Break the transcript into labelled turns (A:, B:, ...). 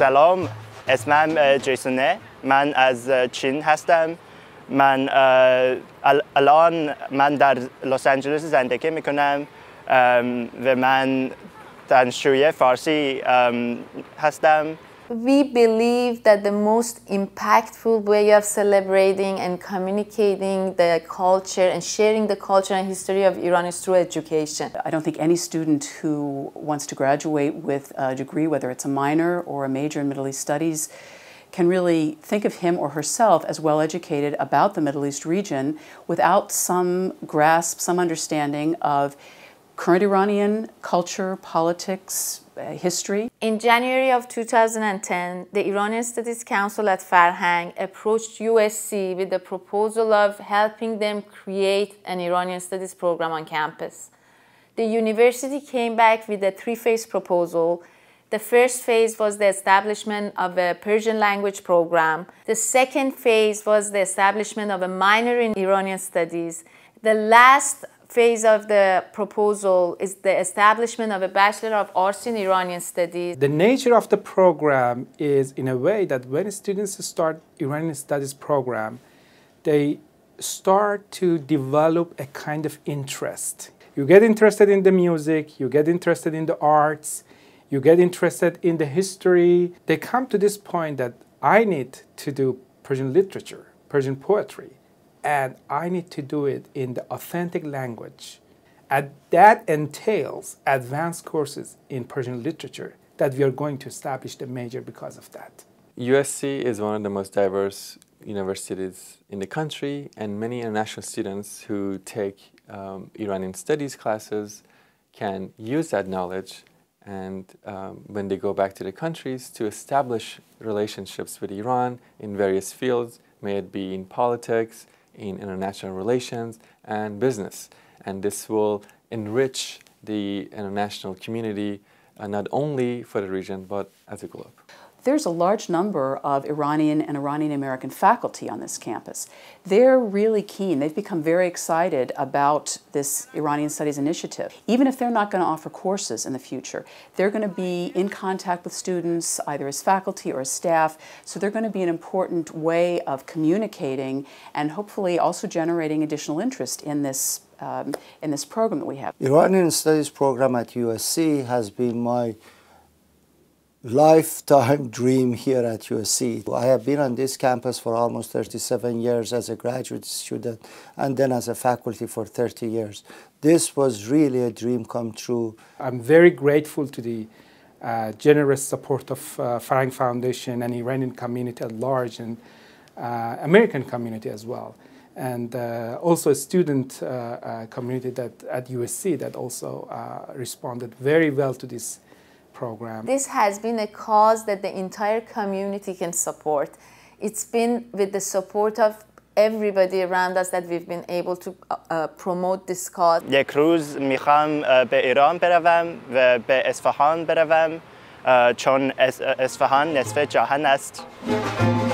A: سلام اسمم جیسونه من از چین هستم من الان من در لس آنجلس زندگی میکنم و من دانشجوی فارسی هستم
B: we believe that the most impactful way of celebrating and communicating the culture
C: and sharing the culture and history of Iran is through education. I don't think any student who wants to graduate with a degree, whether it's a minor or a major in Middle East Studies, can really think of him or herself as well educated about the Middle East region without some grasp, some understanding of current Iranian culture, politics, uh, history.
B: In January of 2010, the Iranian Studies Council at Farhang approached USC with the proposal of helping them create an Iranian Studies program on campus. The university came back with a three-phase proposal the first phase was the establishment of a Persian language program. The second phase was the establishment of a minor in Iranian studies. The last phase of the proposal is the establishment of a Bachelor of Arts in Iranian Studies. The
D: nature of the program is in a way that when students start Iranian Studies program, they start to develop a kind of interest. You get interested in the music, you get interested in the arts, you get interested in the history. They come to this point that I need to do Persian literature, Persian poetry and I need to do it in the authentic language. And that entails advanced courses in Persian literature that we are going to establish the major because of that.
E: USC is one of the most diverse universities in the country, and many international students who take um, Iranian studies classes can use that knowledge and um, when they go back to the countries to establish relationships with Iran in various fields, may it be in politics, in international relations and business. And this will enrich the international community, uh, not only for the region, but as a globe
C: there's a large number of Iranian and Iranian American faculty on this campus. They're really keen. They've become very excited about this Iranian Studies initiative. Even if they're not going to offer courses in the future, they're going to be in contact with students, either as faculty or as staff, so they're going to be an important way of communicating and hopefully also generating additional interest in this um, in this program that we have.
A: Iranian Studies program at USC has been my lifetime dream here at USC. I have been on this campus for almost 37 years as a graduate student
D: and then as a faculty for 30 years. This was really a dream come true. I'm very grateful to the uh, generous support of uh, Farang Foundation and Iranian community at large and uh, American community as well. And uh, also student uh, uh, community that at USC that also responded very well to this program.
B: This has been a cause that the entire community can support. It's been with the support of everybody around us that we've been able to uh, uh promote this cause.
A: یک روز میخوام uh, به ایران بروم و به اصفهان بروم uh, چون اصفهان نصف جهان است.